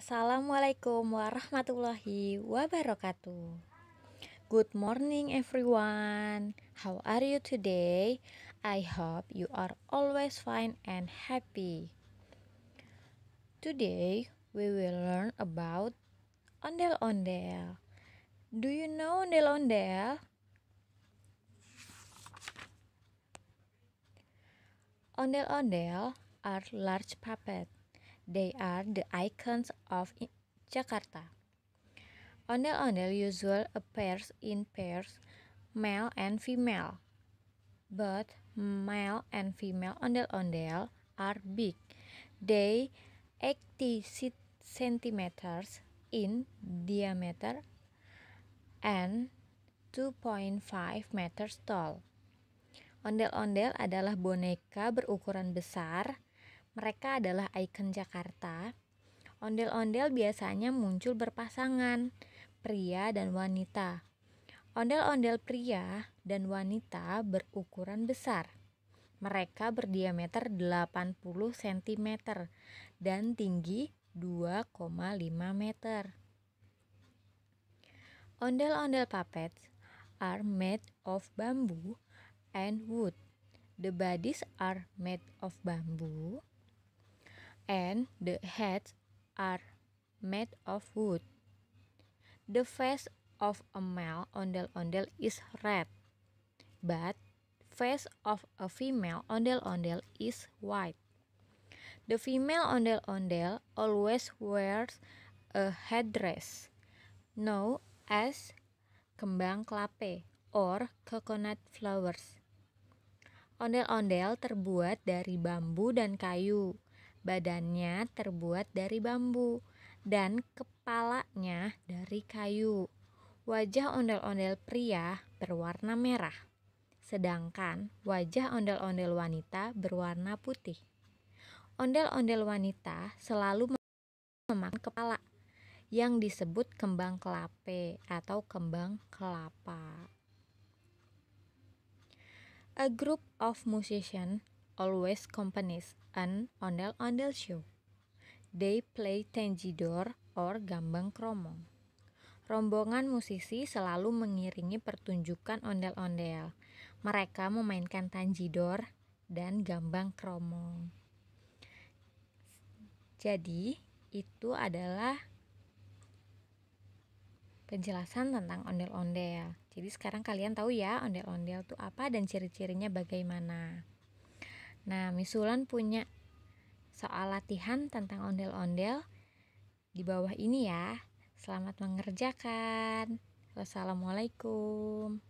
Assalamualaikum warahmatullahi wabarakatuh. Good morning everyone. How are you today? I hope you are always fine and happy. Today we will learn about ondel-ondel. Do you know ondel-ondel? Ondel-ondel are large puppets They are the icons of Jakarta. Ondel-ondel usual appears in pairs, male and female. But male and female ondel-ondel are big. They 80 cm in diameter and 2.5 meters tall. Ondel-ondel adalah boneka berukuran besar mereka adalah ikon Jakarta. Ondel-ondel biasanya muncul berpasangan, pria dan wanita. Ondel-ondel pria dan wanita berukuran besar. Mereka berdiameter 80 cm dan tinggi 2,5 meter. Ondel-ondel puppets are made of bamboo and wood. The bodies are made of bamboo and the heads are made of wood. The face of a male ondel-ondel is red, but face of a female ondel-ondel is white. The female ondel-ondel always wears a headdress, known as kembang klape or coconut flowers. Ondel-ondel terbuat dari bambu dan kayu Badannya terbuat dari bambu dan kepalanya dari kayu. Wajah ondel-ondel pria berwarna merah, sedangkan wajah ondel-ondel wanita berwarna putih. Ondel-ondel wanita selalu memakan kepala yang disebut kembang kelape atau kembang kelapa. A group of musicians always companies an ondel-ondel show. They play tenjidor or gambang kromong. Rombongan musisi selalu mengiringi pertunjukan ondel-ondel. Mereka memainkan tanjidor dan gambang kromong. Jadi, itu adalah penjelasan tentang ondel-ondel. Jadi sekarang kalian tahu ya ondel-ondel itu apa dan ciri-cirinya bagaimana. Nah, Misulan punya soal latihan tentang ondel-ondel di bawah ini ya. Selamat mengerjakan. Wassalamualaikum.